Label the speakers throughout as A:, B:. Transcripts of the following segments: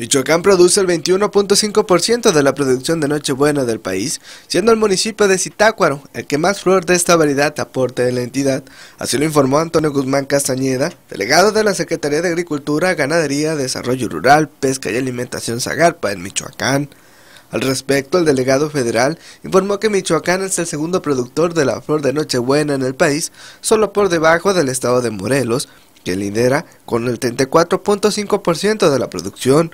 A: Michoacán produce el 21.5% de la producción de Nochebuena del país, siendo el municipio de Zitácuaro el que más flor de esta variedad aporta en la entidad. Así lo informó Antonio Guzmán Castañeda, delegado de la Secretaría de Agricultura, Ganadería, Desarrollo Rural, Pesca y Alimentación Zagarpa en Michoacán. Al respecto, el delegado federal informó que Michoacán es el segundo productor de la flor de Nochebuena en el país, solo por debajo del estado de Morelos, que lidera con el 34.5% de la producción.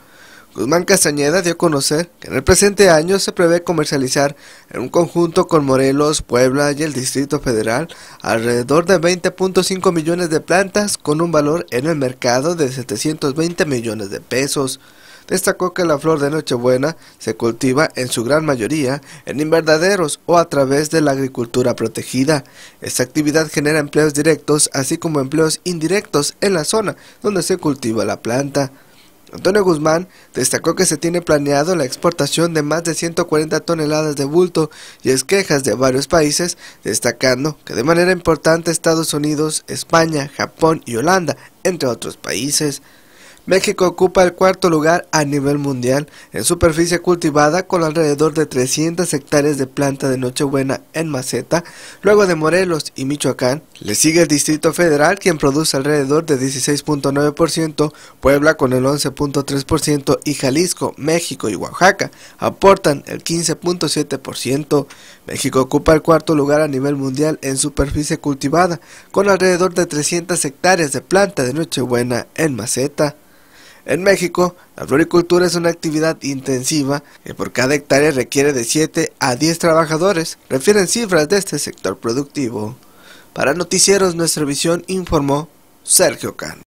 A: Guzmán Castañeda dio a conocer que en el presente año se prevé comercializar en un conjunto con Morelos, Puebla y el Distrito Federal alrededor de 20.5 millones de plantas con un valor en el mercado de 720 millones de pesos. Destacó que la flor de Nochebuena se cultiva en su gran mayoría en invernaderos o a través de la agricultura protegida. Esta actividad genera empleos directos así como empleos indirectos en la zona donde se cultiva la planta. Antonio Guzmán destacó que se tiene planeado la exportación de más de 140 toneladas de bulto y esquejas de varios países, destacando que de manera importante Estados Unidos, España, Japón y Holanda, entre otros países. México ocupa el cuarto lugar a nivel mundial en superficie cultivada con alrededor de 300 hectáreas de planta de Nochebuena en maceta, luego de Morelos y Michoacán. Le sigue el Distrito Federal quien produce alrededor de 16.9%, Puebla con el 11.3% y Jalisco, México y Oaxaca aportan el 15.7%. México ocupa el cuarto lugar a nivel mundial en superficie cultivada con alrededor de 300 hectáreas de planta de Nochebuena en maceta. En México, la floricultura es una actividad intensiva que por cada hectárea requiere de 7 a 10 trabajadores, refieren cifras de este sector productivo. Para Noticieros Nuestra Visión informó Sergio Can.